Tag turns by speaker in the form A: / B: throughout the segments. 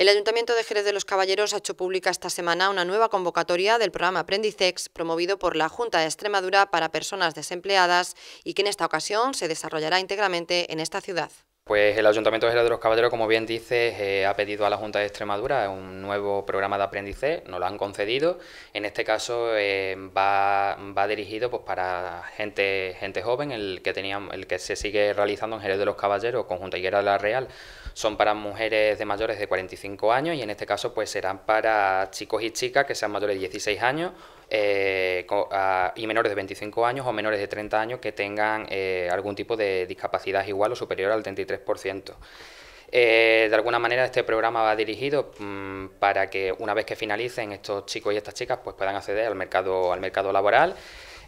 A: El Ayuntamiento de Jerez de los Caballeros ha hecho pública esta semana una nueva convocatoria del programa Aprendicex promovido por la Junta de Extremadura para personas desempleadas y que en esta ocasión se desarrollará íntegramente en esta ciudad.
B: Pues el Ayuntamiento de Jerez de los Caballeros, como bien dices, eh, ha pedido a la Junta de Extremadura un nuevo programa de aprendizaje, nos lo han concedido. En este caso eh, va, dirigido pues, para gente, joven, el que, tenía, el que se sigue realizando en Jerez de los Caballeros con Junta Higuera de la Real. Son para mujeres de mayores de 45 años y en este caso pues serán para chicos y chicas que sean mayores de 16 años eh, y menores de 25 años o menores de 30 años que tengan algún tipo de discapacidad igual o superior al 33 eh, de alguna manera este programa va dirigido mm, para que una vez que finalicen estos chicos y estas chicas pues puedan acceder al mercado, al mercado laboral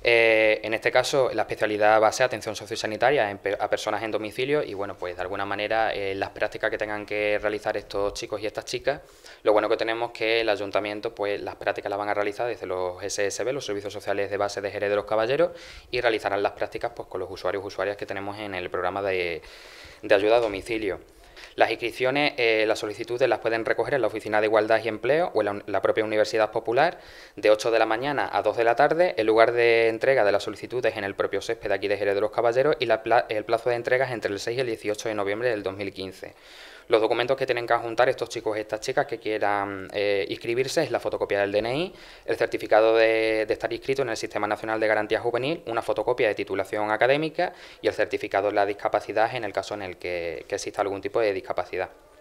B: eh, en este caso, la especialidad va a ser atención sociosanitaria a personas en domicilio y, bueno, pues de alguna manera eh, las prácticas que tengan que realizar estos chicos y estas chicas, lo bueno que tenemos es que el ayuntamiento, pues las prácticas las van a realizar desde los SSB, los servicios sociales de base de Jerez de los Caballeros, y realizarán las prácticas pues, con los usuarios y usuarias que tenemos en el programa de ayuda a domicilio. Las inscripciones, eh, las solicitudes las pueden recoger en la Oficina de Igualdad y Empleo o en la, propia Universidad Popular de 8 de la mañana a 2 de la tarde. El lugar de entrega de las solicitudes en el propio césped aquí de Jerez de los Caballeros y el plazo de entregas entre el 6 y el 18 de noviembre del 2015. Los documentos que tienen que adjuntar estos chicos y estas chicas que quieran eh, inscribirse es la fotocopia del DNI, el certificado de, estar inscrito en el Sistema Nacional de Garantía Juvenil, una fotocopia de titulación académica y el certificado de la discapacidad en el caso en el que exista algún tipo de discapacidad.